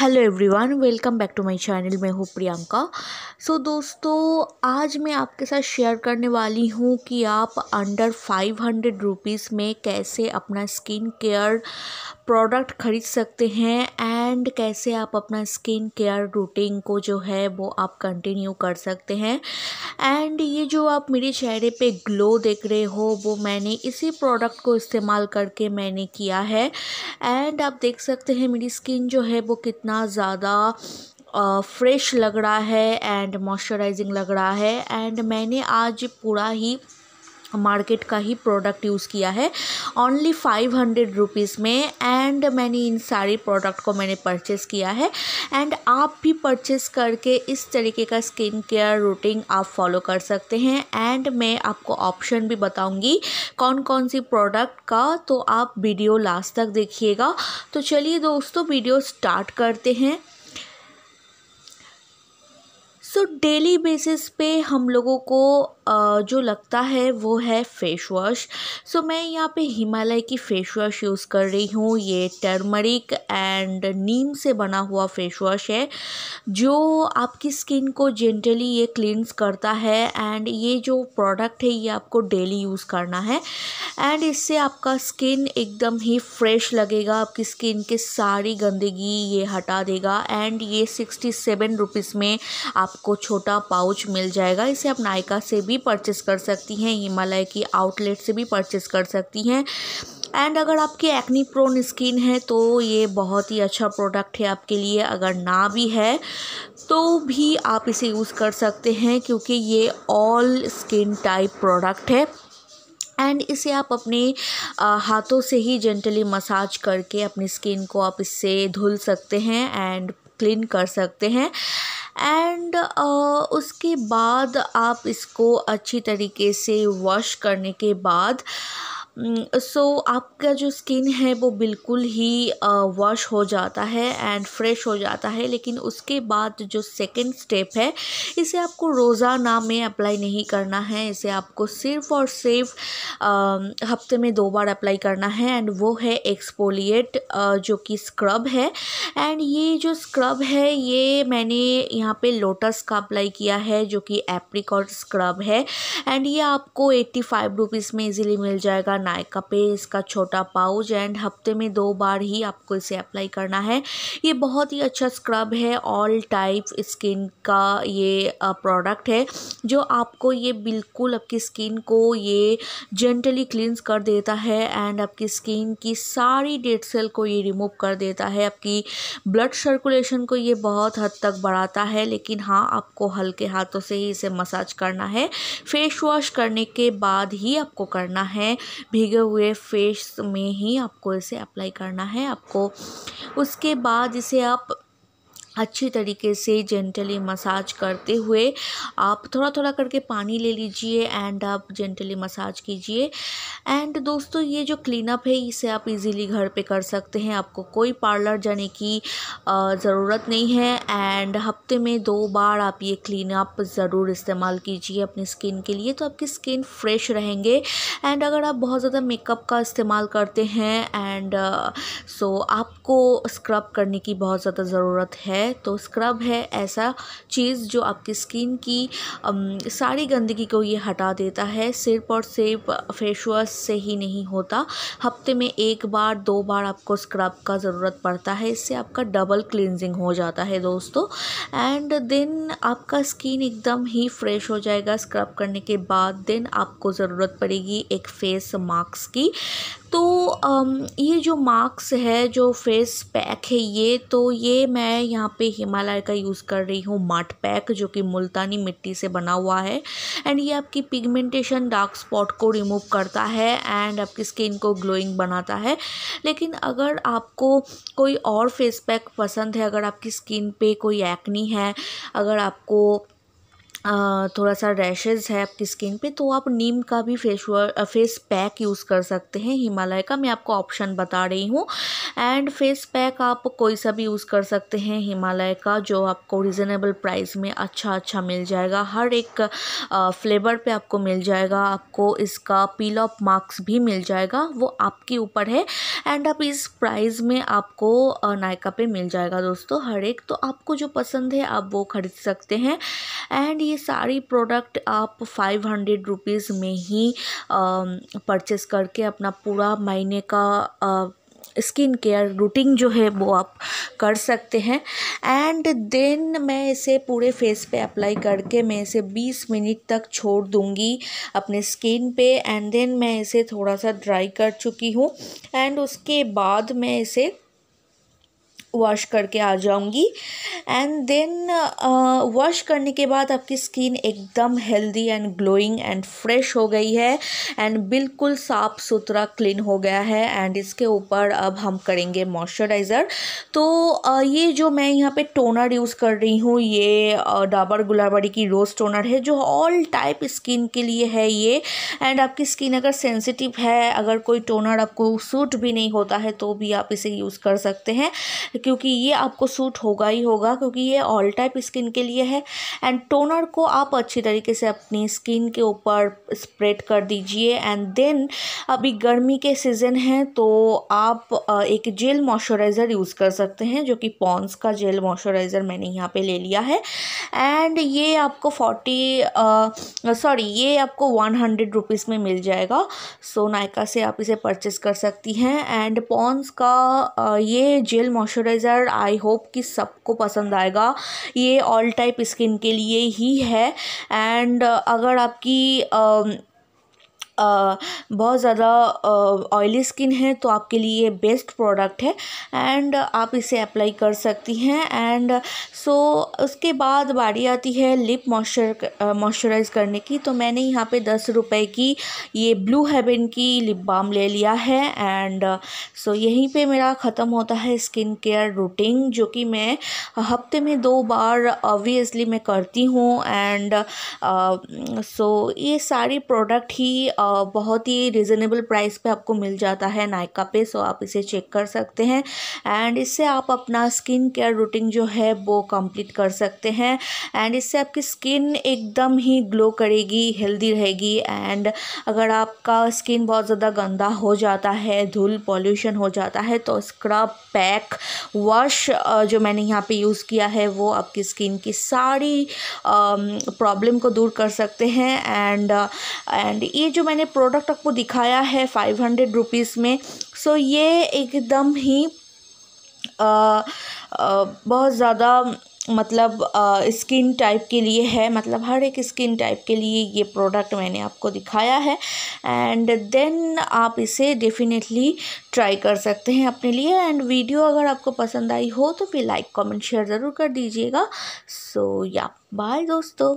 hello everyone welcome back to my channel मैं हूँ प्रियंका सो so, दोस्तों आज मैं आपके साथ शेयर करने वाली हूँ कि आप अंडर फाइव हंड्रेड रुपीज़ में कैसे अपना स्किन केयर प्रोडक्ट खरीद सकते हैं एंड कैसे आप अपना स्किन केयर रूटीन को जो है वो आप कंटिन्यू कर सकते हैं एंड ये जो आप मेरे चेहरे पे ग्लो देख रहे हो वो मैंने इसी प्रोडक्ट को इस्तेमाल करके मैंने किया है एंड आप देख सकते हैं मेरी स्किन जो है वो कितना कितना ज़्यादा फ्रेश लग रहा है एंड मॉइस्चराइजिंग लग रहा है एंड मैंने आज पूरा ही मार्केट का ही प्रोडक्ट यूज़ किया है ओनली फाइव हंड्रेड रुपीज़ में एंड मैंने इन सारे प्रोडक्ट को मैंने परचेस किया है एंड आप भी परचेस करके इस तरीके का स्किन केयर रूटीन आप फॉलो कर सकते हैं एंड मैं आपको ऑप्शन भी बताऊंगी कौन कौन सी प्रोडक्ट का तो आप वीडियो लास्ट तक देखिएगा तो चलिए दोस्तों वीडियो स्टार्ट करते हैं सो डेली बेसिस पे हम लोगों को जो लगता है वो है फेस वॉश सो मैं यहाँ पे हिमालय की फेस वॉश यूज़ कर रही हूँ ये टर्मरिक एंड नीम से बना हुआ फेस वॉश है जो आपकी स्किन को जेंटली ये क्लींस करता है एंड ये जो प्रोडक्ट है ये आपको डेली यूज़ करना है एंड इससे आपका स्किन एकदम ही फ्रेश लगेगा आपकी स्किन के सारी गंदगी ये हटा देगा एंड ये सिक्सटी सेवन रुपीज़ में आपको छोटा पाउच मिल जाएगा इसे आप नायका से भी परचेस कर सकती हैं हिमालय की आउटलेट से भी परचेस कर सकती हैं एंड अगर आपकी एक्नी प्रोन स्किन है तो ये बहुत ही अच्छा प्रोडक्ट है आपके लिए अगर ना भी है तो भी आप इसे यूज़ कर सकते हैं क्योंकि ये ऑल स्किन टाइप प्रोडक्ट है एंड इसे आप अपने आ, हाथों से ही जेंटली मसाज करके अपनी स्किन को आप इससे धुल सकते हैं एंड क्लीन कर सकते हैं एंड uh, उसके बाद आप इसको अच्छी तरीके से वॉश करने के बाद सो mm, आपका जो स्किन है वो बिल्कुल ही वॉश हो जाता है एंड फ्रेश हो जाता है लेकिन उसके बाद जो सेकंड स्टेप है इसे आपको रोज़ाना में अप्लाई नहीं करना है इसे आपको सिर्फ और सिर्फ हफ्ते में दो बार अप्लाई करना है एंड वो है एक्सपोलिएट जो कि स्क्रब है एंड ये जो स्क्रब है ये मैंने यहाँ पे लोटस का अप्लाई किया है जो कि एप्रिकॉट स्क्रब है एंड ये आपको एट्टी फाइव रुपीज़ में इजीली मिल जाएगा नायका पे इसका छोटा पाउच एंड हफ्ते में दो बार ही आपको इसे अप्लाई करना है ये बहुत ही अच्छा स्क्रब है ऑल टाइप स्किन का ये प्रोडक्ट है जो आपको ये बिल्कुल आपकी स्किन को ये जेंटली क्लींस कर देता है एंड आपकी स्किन की सारी डेड सेल को ये रिमूव कर देता है आपकी ब्लड सर्कुलेशन को ये बहुत हद तक बढ़ाता है लेकिन हाँ आपको हल्के हाथों से ही इसे मसाज करना है फेस वॉश करने के बाद ही आपको करना है भीगे हुए फेस में ही आपको इसे अप्लाई करना है आपको उसके बाद इसे आप अच्छी तरीके से जेंटली मसाज करते हुए आप थोड़ा थोड़ा करके पानी ले लीजिए एंड आप जेंटली मसाज कीजिए एंड दोस्तों ये जो क्लीनअप है इसे आप इजीली घर पे कर सकते हैं आपको कोई पार्लर जाने की ज़रूरत नहीं है एंड हफ्ते में दो बार आप ये क्लीनअप ज़रूर इस्तेमाल कीजिए अपनी स्किन के लिए तो आपकी स्किन फ्रेश रहेंगे एंड अगर आप बहुत ज़्यादा मेकअप का इस्तेमाल करते हैं एंड सो so, आपको स्क्रब करने की बहुत ज़्यादा ज़रूरत है तो स्क्रब है ऐसा चीज़ जो आपकी स्किन की सारी गंदगी को ये हटा देता है सिर्फ और सिर्फ फेस वॉश से ही नहीं होता हफ्ते में एक बार दो बार आपको स्क्रब का ज़रूरत पड़ता है इससे आपका डबल क्लिनजिंग हो जाता है दोस्तों एंड देन आपका स्किन एकदम ही फ्रेश हो जाएगा स्क्रब करने के बाद देन आपको ज़रूरत पड़ेगी एक फेस मास्क की तो ये जो मार्क्स है जो फेस पैक है ये तो ये मैं यहाँ पे हिमालय का यूज़ कर रही हूँ माट पैक जो कि मुल्तानी मिट्टी से बना हुआ है एंड ये आपकी पिगमेंटेशन डार्क स्पॉट को रिमूव करता है एंड आपकी स्किन को ग्लोइंग बनाता है लेकिन अगर आपको कोई और फेस पैक पसंद है अगर आपकी स्किन पे कोई एक्नी है अगर आपको थोड़ा सा रैशेज़ है आपकी स्किन पे तो आप नीम का भी फेस फेस पैक यूज़ कर सकते हैं हिमालय का मैं आपको ऑप्शन बता रही हूँ एंड फेस पैक आप कोई सा भी यूज़ कर सकते हैं हिमालय का जो आपको रिजनेबल प्राइस में अच्छा अच्छा मिल जाएगा हर एक फ्लेवर पे आपको मिल जाएगा आपको इसका पील ऑफ मार्क्स भी मिल जाएगा वो आपके ऊपर है एंड आप इस प्राइस में आपको नायका पे मिल जाएगा दोस्तों हर एक तो आपको जो पसंद है आप वो ख़रीद सकते हैं एंड ये सारी प्रोडक्ट आप फाइव हंड्रेड रुपीज़ में ही परचेस करके अपना पूरा महीने का आ, स्किन केयर रूटीन जो है वो आप कर सकते हैं एंड देन मैं इसे पूरे फेस पे अप्लाई करके मैं इसे 20 मिनट तक छोड़ दूंगी अपने स्किन पे एंड देन मैं इसे थोड़ा सा ड्राई कर चुकी हूँ एंड उसके बाद मैं इसे वॉश करके आ जाऊँगी एंड देन वॉश करने के बाद आपकी स्किन एकदम healthy and glowing and fresh हो गई है एंड बिल्कुल साफ़ सुथरा क्लीन हो गया है एंड इसके ऊपर अब हम करेंगे मॉइस्चराइज़र तो uh, ये जो मैं यहाँ पे टोनर यूज़ कर रही हूँ ये uh, डाबर गुलाबड़ी की रोज़ टोनर है जो ऑल टाइप स्किन के लिए है ये एंड आपकी स्किन अगर सेंसिटिव है अगर कोई टोनर आपको सूट भी नहीं होता है तो भी आप इसे यूज़ कर सकते हैं क्योंकि ये आपको सूट होगा ही होगा क्योंकि ये ऑल टाइप स्किन के लिए है एंड टोनर को आप अच्छी तरीके से अपनी स्किन के ऊपर स्प्रेड कर दीजिए एंड देन अभी गर्मी के सीज़न है तो आप एक जेल मॉइस्चराइज़र यूज़ कर सकते हैं जो कि पॉन्स का जेल मॉइस्चराइज़र मैंने यहाँ पे ले लिया है एंड ये आपको फोर्टी सॉरी ये आपको वन हंड्रेड रुपीज़ में मिल जाएगा सो so, नायका से आप इसे परचेस कर सकती हैं एंड पॉन्स का आ, ये gel moisturiser moisturiser I hope कि सबको पसंद आएगा ये ऑल टाइप स्किन के लिए ही है एंड अगर आपकी बहुत ज़्यादा ऑयली स्किन है तो आपके लिए ये बेस्ट प्रोडक्ट है एंड आप इसे अप्लाई कर सकती हैं एंड सो उसके बाद बारी आती है लिप मॉइस्चर मॉइस्चराइज करने की तो मैंने यहाँ पे दस रुपए की ये ब्लू हेवन की लिप बाम ले लिया है एंड सो यहीं पे मेरा ख़त्म होता है स्किन केयर रूटीन जो कि मैं हफ्ते में दो बार ऑब्वियसली मैं करती हूँ एंड सो ये सारे प्रोडक्ट ही आ, बहुत ही रिजनेबल प्राइस पे आपको मिल जाता है नायका पे सो आप इसे चेक कर सकते हैं एंड इससे आप अपना स्किन केयर रूटीन जो है वो कंप्लीट कर सकते हैं एंड इससे आपकी स्किन एकदम ही ग्लो करेगी हेल्दी रहेगी एंड अगर आपका स्किन बहुत ज़्यादा गंदा हो जाता है धूल पॉल्यूशन हो जाता है तो स्क्रब पैक वॉश जो मैंने यहाँ पर यूज़ किया है वो आपकी स्किन की सारी प्रॉब्लम को दूर कर सकते हैं एंड एंड ये जो मैंने मैंने प्रोडक्ट आपको दिखाया है फाइव हंड्रेड रुपीज़ में सो ये एकदम ही आ, आ, बहुत ज़्यादा मतलब स्किन टाइप के लिए है मतलब हर एक स्किन टाइप के लिए ये प्रोडक्ट मैंने आपको दिखाया है एंड देन आप इसे डेफिनेटली ट्राई कर सकते हैं अपने लिए एंड वीडियो अगर आपको पसंद आई हो तो फिर लाइक कमेंट शेयर ज़रूर कर दीजिएगा सो या बाय दोस्तों